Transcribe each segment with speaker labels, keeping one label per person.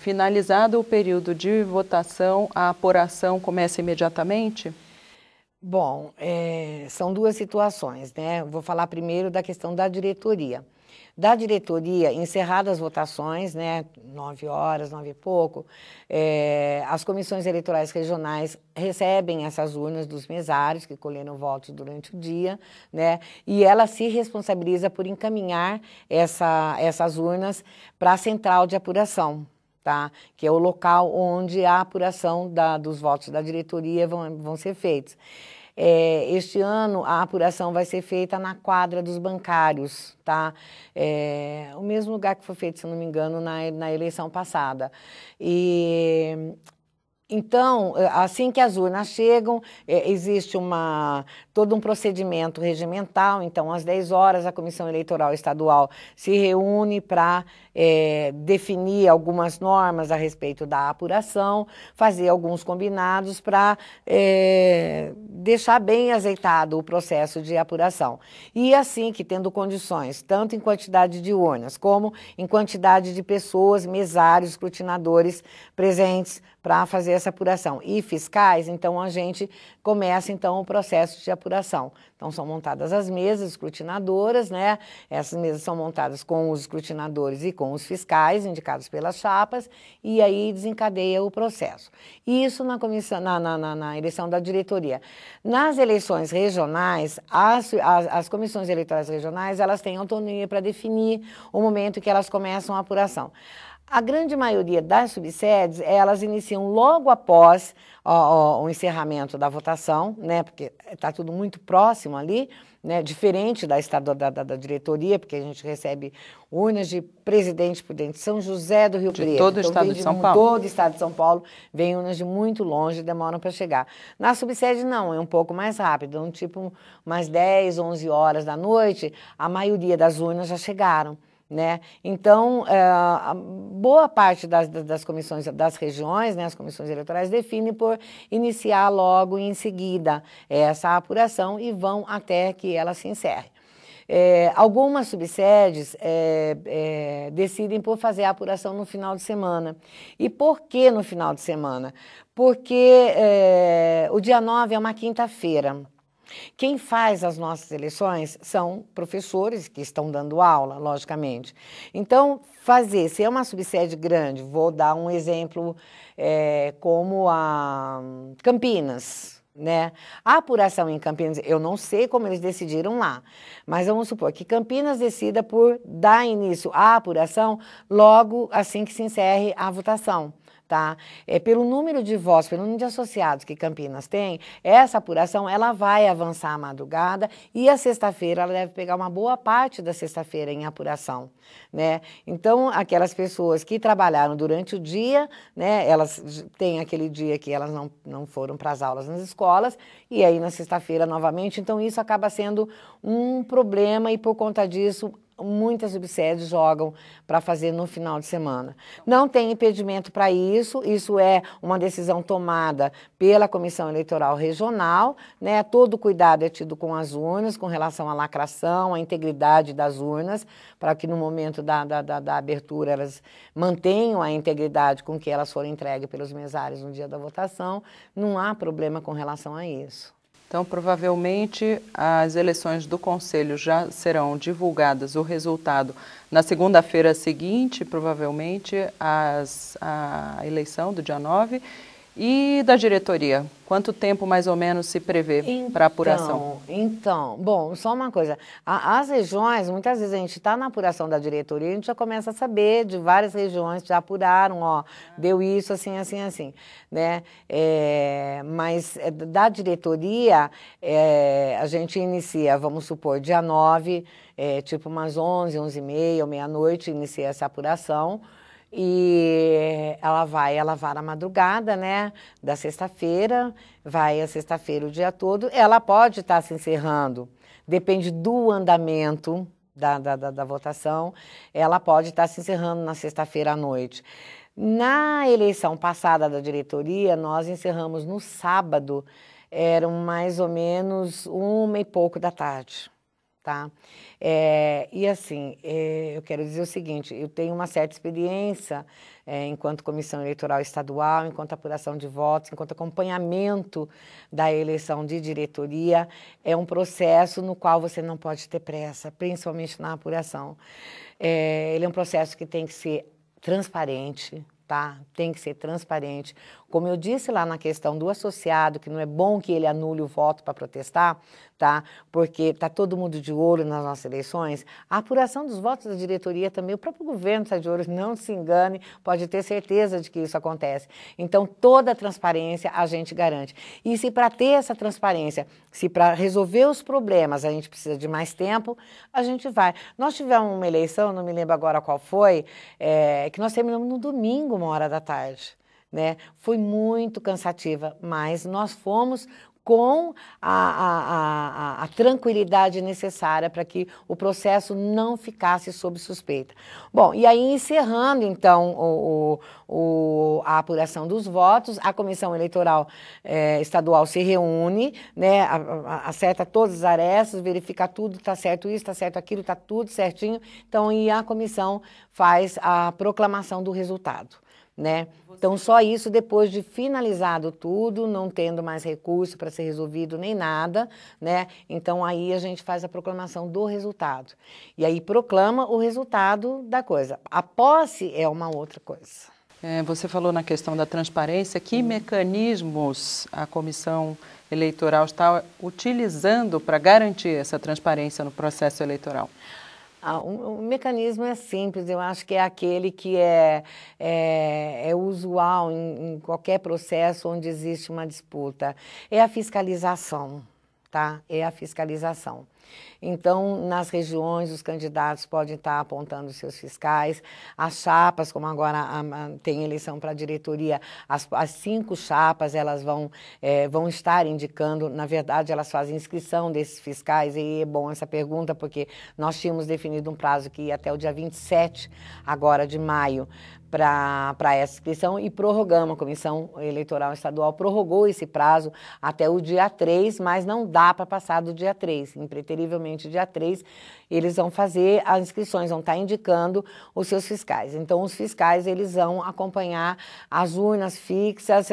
Speaker 1: finalizado o período de votação, a apuração começa imediatamente?
Speaker 2: Bom, é, são duas situações, né? Vou falar primeiro da questão da diretoria. Da diretoria, encerradas as votações, né, nove horas, nove e pouco, é, as comissões eleitorais regionais recebem essas urnas dos mesários que colheram votos durante o dia, né, e ela se responsabiliza por encaminhar essa, essas urnas para a central de apuração, tá? que é o local onde a apuração da, dos votos da diretoria vão, vão ser feitos. É, este ano a apuração vai ser feita na quadra dos bancários, tá? É, o mesmo lugar que foi feito, se não me engano, na, na eleição passada. E então, eh, assim que as urnas chegam, eh, existe uma, todo um procedimento regimental. Então, às 10 horas, a Comissão Eleitoral Estadual se reúne para é, eh, definir algumas normas a respeito da apuração, fazer alguns combinados para é, deixar bem azeitado o processo de apuração. E assim que, tendo condições, tanto em quantidade de urnas como em quantidade de pessoas, mesários, escrutinadores presentes para fazer essa apuração. E fiscais, então a gente começa então o processo de apuração. Então são montadas as mesas escrutinadoras, né? Essas mesas são montadas com os escrutinadores e com os fiscais indicados pelas chapas e aí desencadeia o processo. Isso na comissão, na, na, na, na eleição da diretoria. Nas eleições regionais, as, as, as comissões eleitorais regionais elas têm autonomia para definir o momento em que elas começam a apuração. A grande maioria das subsedes, elas iniciam logo após ó, ó, o encerramento da votação, né, porque está tudo muito próximo ali, né, diferente da, estado, da, da, da, diretoria, porque a gente recebe urnas de presidente por dentro de São José do Rio de Todo o então, estado de, de São Paulo. Todo o estado de São Paulo, vem urnas de muito longe, demoram para chegar. Na subsede não, é um pouco mais rápido, um tipo umas 10, 11 horas da noite, a maioria das urnas já chegaram. Né? Então, é, boa parte das, das comissões das regiões, né, as comissões eleitorais, define por iniciar logo em seguida essa apuração e vão até que ela se encerre. É, algumas subsedes é, é, decidem por fazer a apuração no final de semana. E por que no final de semana? Porque é, o dia 9 é uma quinta-feira. Quem faz as nossas eleições são professores que estão dando aula, logicamente. Então, fazer, se é uma subsede grande, vou dar um exemplo é, como a hum, Campinas. Né? A apuração em Campinas, eu não sei como eles decidiram lá, mas vamos supor que Campinas decida por dar início à apuração logo assim que se encerre a votação tá? É pelo número de votos, pelo número de associados que Campinas tem, essa apuração ela vai avançar à madrugada e a sexta-feira ela deve pegar uma boa parte da sexta-feira em apuração, né? Então, aquelas pessoas que trabalharam durante o dia, né, elas têm aquele dia que elas não, não foram para as aulas nas escolas e aí na sexta-feira novamente, então isso acaba sendo um problema e por conta disso muitas subsédios jogam para fazer no final de semana. Não tem impedimento para isso, isso é uma decisão tomada pela Comissão Eleitoral Regional, né? Todo cuidado é tido com as urnas, com relação à lacração, à integridade das urnas, para que no momento da, da, da, da abertura elas mantenham a integridade com que elas foram entregues pelos mesários no dia da votação. Não há problema com relação a isso.
Speaker 1: Então, provavelmente, as eleições do Conselho já serão divulgadas, o resultado, na segunda-feira seguinte, provavelmente, às, à eleição do dia 9, e da diretoria, quanto tempo mais ou menos se prevê então, para apuração?
Speaker 2: Então, bom, só uma coisa. A, as regiões, muitas vezes a gente está na apuração da diretoria, a gente já começa a saber de várias regiões que já apuraram, ó, deu isso, assim, assim, assim, né? É, mas é, da diretoria, é, a gente inicia, vamos supor, dia 9, é, tipo umas 11, 11 e meia, meia-noite, inicia essa apuração, e ela vai, ela vai madrugada, né? Da sexta-feira, vai a sexta-feira o dia todo. Ela pode estar se encerrando, depende do andamento da, da, da, da votação. Ela pode estar se encerrando na sexta-feira à noite. Na eleição passada da diretoria, nós encerramos no sábado, eram mais ou menos uma e pouco da tarde tá? É, e assim, é, eu quero dizer o seguinte, eu tenho uma certa experiência é, enquanto comissão eleitoral estadual, enquanto apuração de votos, enquanto acompanhamento da eleição de diretoria, é um processo no qual você não pode ter pressa, principalmente na apuração. É, ele é um processo que tem que ser transparente, Tá? Tem que ser transparente. Como eu disse lá na questão do associado, que não é bom que ele anule o voto para protestar, tá? Porque está todo mundo de olho nas nossas eleições. A apuração dos votos da diretoria também, o próprio governo está de olho, não se engane, pode ter certeza de que isso acontece. Então, toda a transparência a gente garante. E se para ter essa transparência, se para resolver os problemas a gente precisa de mais tempo, a gente vai. Nós tivemos uma eleição, não me lembro agora qual foi, é, que nós terminamos no domingo, uma hora da tarde né? Foi muito cansativa, mas nós fomos com a, a, a, a tranquilidade necessária para que o processo não ficasse sob suspeita. Bom, e aí encerrando então o, o a apuração dos votos, a comissão eleitoral eh, estadual se reúne, né, acerta todas as arestas, verifica tudo, está certo isso, está certo aquilo, está tudo certinho. Então, e a comissão faz a proclamação do resultado né? Então, só isso depois de finalizado tudo, não tendo mais recurso para ser resolvido nem nada, né? Então, aí a gente faz a proclamação do resultado. E aí proclama o resultado da coisa. A posse é uma outra coisa. É,
Speaker 1: você falou na questão da transparência. Que hum. mecanismos a comissão eleitoral está utilizando para garantir essa transparência no processo eleitoral?
Speaker 2: Ah, o, o, mecanismo é simples, eu acho que é aquele que é, é, é usual em, em qualquer processo onde existe uma disputa. É a fiscalização tá? É a fiscalização. Então, nas regiões, os candidatos podem estar apontando seus fiscais. As chapas, como agora a, a, tem eleição para a diretoria, as, as, cinco chapas elas vão, é, vão estar indicando. Na verdade, elas fazem inscrição desses fiscais. E é bom essa pergunta, porque nós tínhamos definido um prazo que ia até o dia 27 agora de maio para essa inscrição e prorrogamos. A Comissão Eleitoral Estadual prorrogou esse prazo até o dia 3, mas não dá para passar do dia 3. Impreterivelmente, dia 3, eles vão fazer as inscrições, vão estar tá indicando os seus fiscais. Então, os fiscais eles vão acompanhar as urnas fixas,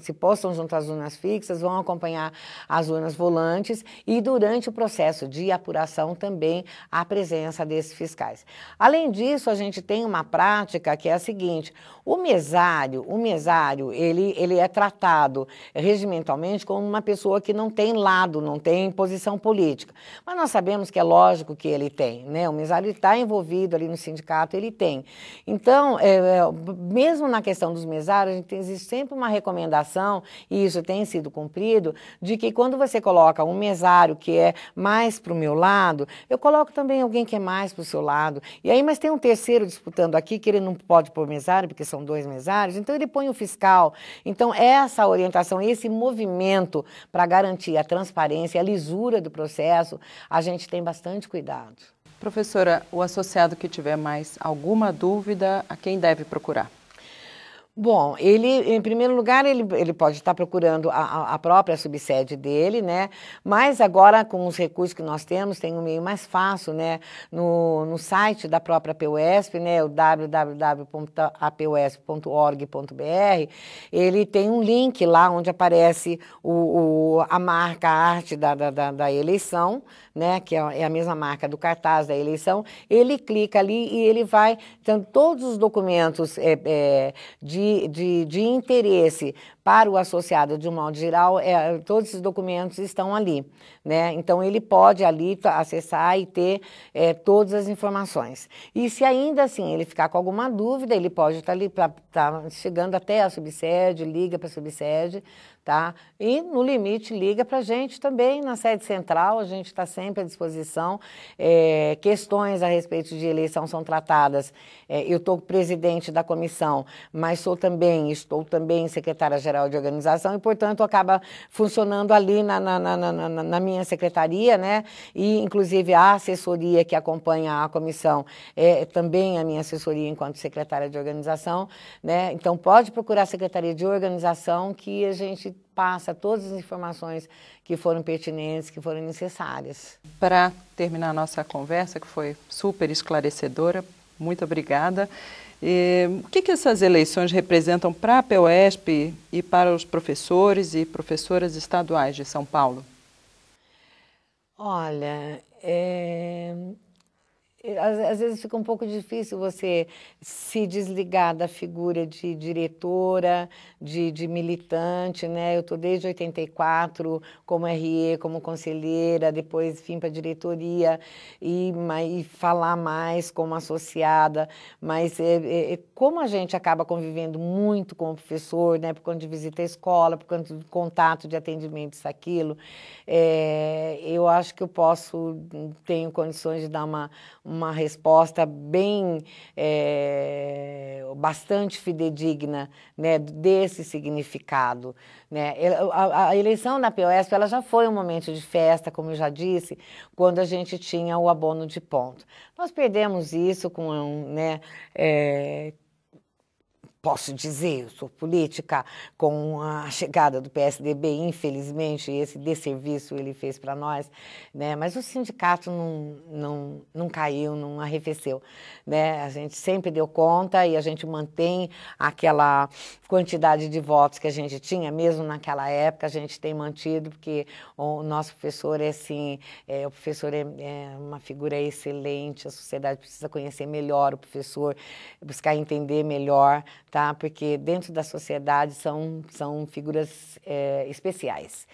Speaker 2: se postam junto às urnas fixas, vão acompanhar as urnas volantes e durante o processo de apuração também a presença desses fiscais. Além disso, a gente tem uma prática prática que é a seguinte: o mesário, o mesário, ele, ele é tratado regimentalmente como uma pessoa que não tem lado, não tem posição política. Mas nós sabemos que é lógico que ele tem, né? O mesário está envolvido ali no sindicato, ele tem. Então, é, é, mesmo na questão dos mesários, a gente tem, existe sempre uma recomendação, e isso tem sido cumprido, de que quando você coloca um mesário que é mais para o meu lado, eu coloco também alguém que é mais para o seu lado. E aí, mas tem um terceiro disputando aqui que ele não pode pôr mesário, porque são dois mesários, então ele põe o fiscal. Então, essa orientação, esse movimento para garantir a transparência, a lisura do processo, a gente tem bastante cuidado.
Speaker 1: Professora, o associado que tiver mais alguma dúvida, a quem deve procurar?
Speaker 2: Bom, ele, em primeiro lugar, ele, ele pode estar procurando a, a própria subsede dele, né? Mas agora, com os recursos que nós temos, tem um meio mais fácil, né? No, no site da própria PUESP, né? O www.apuesp.org.br, ele tem um link lá onde aparece o, o a marca, a arte da, da, da, da eleição, né? Que é, é a mesma marca do cartaz da eleição. Ele clica ali e ele vai tendo todos os documentos é, é de de, de, interesse para o associado de um modo geral, é, todos esses documentos estão ali, né? Então ele pode ali acessar e ter é, todas as informações. E se ainda assim ele ficar com alguma dúvida, ele pode estar tá ali, tá, tá chegando até a subsede, liga para a subsede, tá? E no limite liga para a gente também na sede central, a gente está sempre à disposição. É, questões a respeito de eleição são tratadas. É, eu estou presidente da comissão, mas sou também estou também secretária geral de organização e portanto acaba funcionando ali na, na, na, na, na minha secretaria, né? E inclusive a assessoria que acompanha a comissão é também a minha assessoria enquanto secretária de organização, né? Então pode procurar a secretaria de organização que a gente passa todas as informações que foram pertinentes, que foram necessárias. Para terminar a nossa conversa,
Speaker 1: que foi super esclarecedora, muito obrigada. E, o que, que essas eleições representam para a POSP e para os professores e professoras estaduais de São Paulo?
Speaker 2: Olha, é às, às, vezes fica um pouco difícil você se desligar da figura de diretora, de, de militante, né? Eu estou desde 84 como RE, como conselheira, depois vim para a diretoria e, e, falar mais como associada, mas é, é, é, como a gente acaba convivendo muito com o professor, né? Por conta de visita à escola, por conta de contato, de atendimento, isso, aquilo, é, eu acho que eu posso, hum, tenho condições de dar uma, uma resposta bem, é, bastante fidedigna né, desse significado. Né? A, a eleição da POSP ela já foi um momento de festa, como eu já disse, quando a gente tinha o abono de ponto. Nós perdemos isso com né, é, posso dizer, eu sou política, com a chegada do PSDB, infelizmente, esse desserviço ele fez para nós, né? mas o sindicato não, não, não caiu, não arrefeceu. Né? A gente sempre deu conta e a gente mantém aquela quantidade de votos que a gente tinha, mesmo naquela época, a gente tem mantido, porque o nosso professor é assim, é, o professor é, é uma figura excelente, a sociedade precisa conhecer melhor o professor, buscar entender melhor, tá? Porque dentro da sociedade são, são figuras é, especiais.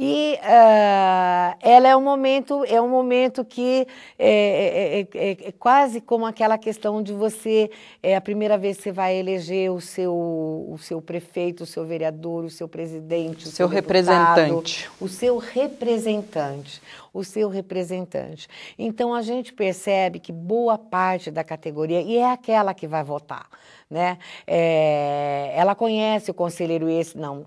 Speaker 2: E uh, ela é um momento, é um momento que é é, é, é, é quase como aquela questão de você, é a primeira vez que você vai eleger o seu o seu prefeito, o seu vereador, o seu presidente, o seu, seu deputado, representante. O seu representante. O seu representante. Então a gente percebe que boa parte da categoria, e é aquela que vai votar, né? É, ela conhece o conselheiro esse, não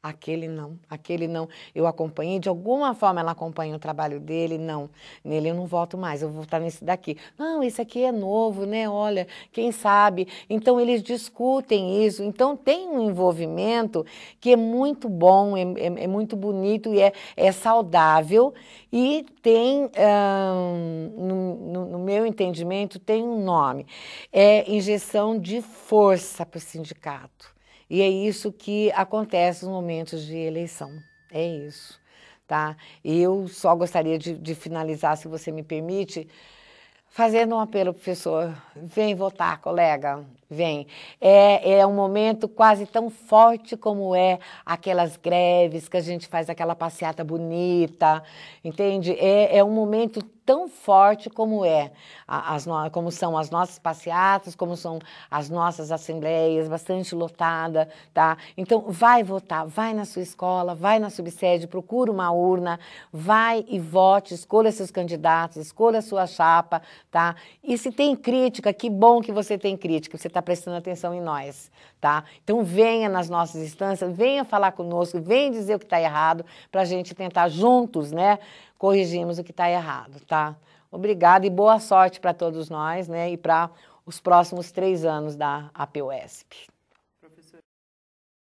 Speaker 2: Aquele não, aquele não. Eu acompanhei, de alguma forma ela acompanha o trabalho dele, não. Nele eu não voto mais, eu vou votar nesse daqui. Não, esse aqui é novo, né? Olha, quem sabe? Então eles discutem isso. Então tem um envolvimento que é muito bom, é, é, é muito bonito e é, é saudável. E tem, hum, no, no, meu entendimento, tem um nome: é injeção de força para o sindicato e é isso que acontece nos momentos de eleição. É isso. Tá? Eu só gostaria de, de finalizar, se você me permite, fazendo um apelo, professor. Vem votar, colega. Vem. É, é um momento quase tão forte como é aquelas greves que a gente faz, aquela passeata bonita, entende? É, é um momento tão forte como é, as como são as nossas passeatas, como são as nossas assembleias, bastante lotada, tá? Então vai votar, vai na sua escola, vai na subsede, procura uma urna, vai e vote, escolha seus candidatos, escolha a sua chapa, tá? E se tem crítica, que bom que você tem crítica, você está prestando atenção em nós, tá? Então venha nas nossas instâncias, venha falar conosco, venha dizer o que está errado para a gente tentar juntos, né? corrigimos o que está errado, tá? Obrigada e boa sorte para todos nós, né? E para os próximos três anos da APUESP.